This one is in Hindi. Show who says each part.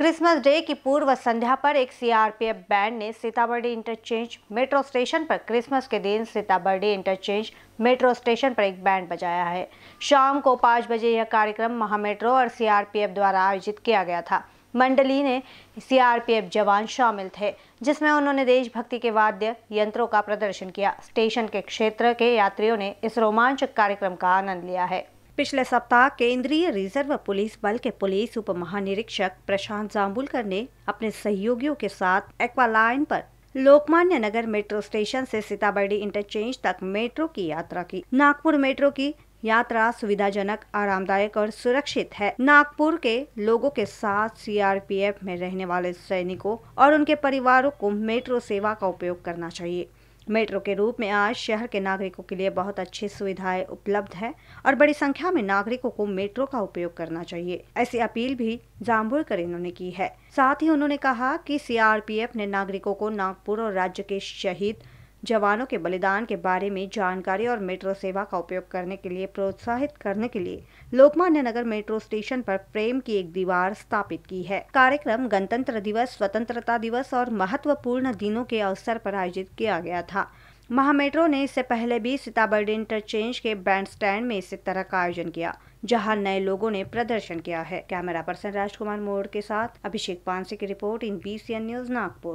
Speaker 1: क्रिसमस डे की पूर्व संध्या पर एक सीआरपीएफ बैंड ने सीताबर्डी इंटरचेंज मेट्रो स्टेशन पर क्रिसमस के दिन सीताबर्डी इंटरचेंज मेट्रो स्टेशन पर एक बैंड बजाया है शाम को पाँच बजे यह कार्यक्रम महामेट्रो और सीआरपीएफ द्वारा आयोजित किया गया था मंडली ने सीआरपीएफ जवान शामिल थे जिसमें उन्होंने देशभक्ति के वाद्य यंत्रों का प्रदर्शन किया स्टेशन के क्षेत्र के यात्रियों ने इस रोमांचक कार्यक्रम का आनंद लिया है पिछले सप्ताह केंद्रीय रिजर्व पुलिस बल के पुलिस उप महानिरीक्षक प्रशांत जाम्बुलकर ने अपने सहयोगियों के साथ एक्वालाइन पर लोकमान्य नगर मेट्रो स्टेशन से सीताबर्डी इंटरचेंज तक मेट्रो की यात्रा की नागपुर मेट्रो की यात्रा सुविधाजनक आरामदायक और सुरक्षित है नागपुर के लोगों के साथ सीआरपीएफ में रहने वाले सैनिकों और उनके परिवारों को मेट्रो सेवा का उपयोग करना चाहिए मेट्रो के रूप में आज शहर के नागरिकों के लिए बहुत अच्छी सुविधाएं उपलब्ध है और बड़ी संख्या में नागरिकों को मेट्रो का उपयोग करना चाहिए ऐसी अपील भी कर इन्होंने की है साथ ही उन्होंने कहा कि सीआरपीएफ ने नागरिकों को नागपुर और राज्य के शहीद जवानों के बलिदान के बारे में जानकारी और मेट्रो सेवा का उपयोग करने के लिए प्रोत्साहित करने के लिए लोकमान्य नगर मेट्रो स्टेशन पर प्रेम की एक दीवार स्थापित की है कार्यक्रम गणतंत्र दिवस स्वतंत्रता दिवस और महत्वपूर्ण दिनों के अवसर पर आयोजित किया गया था महामेट्रो ने इससे पहले भी सीताबर्डी इंटरचेंज के बैंड स्टैंड में इस तरह का आयोजन किया जहां नए लोगों ने प्रदर्शन किया है कैमरा पर्सन राजकुमार मोड़ के साथ अभिषेक पानसे की report in B news Nagpur